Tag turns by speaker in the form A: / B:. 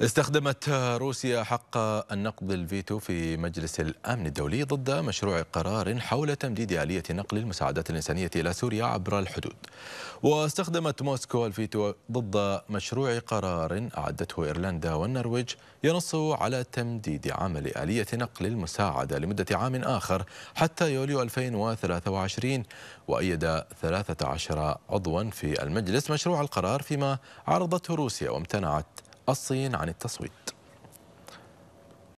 A: استخدمت روسيا حق النقض الفيتو في مجلس الأمن الدولي ضد مشروع قرار حول تمديد آلية نقل المساعدات الإنسانية إلى سوريا عبر الحدود واستخدمت موسكو الفيتو ضد مشروع قرار أعدته إيرلندا والنرويج ينص على تمديد عمل آلية نقل المساعدة لمدة عام آخر حتى يوليو 2023 وأيد 13 عضوا في المجلس مشروع القرار فيما عرضته روسيا وامتنعت الصين عن التصويت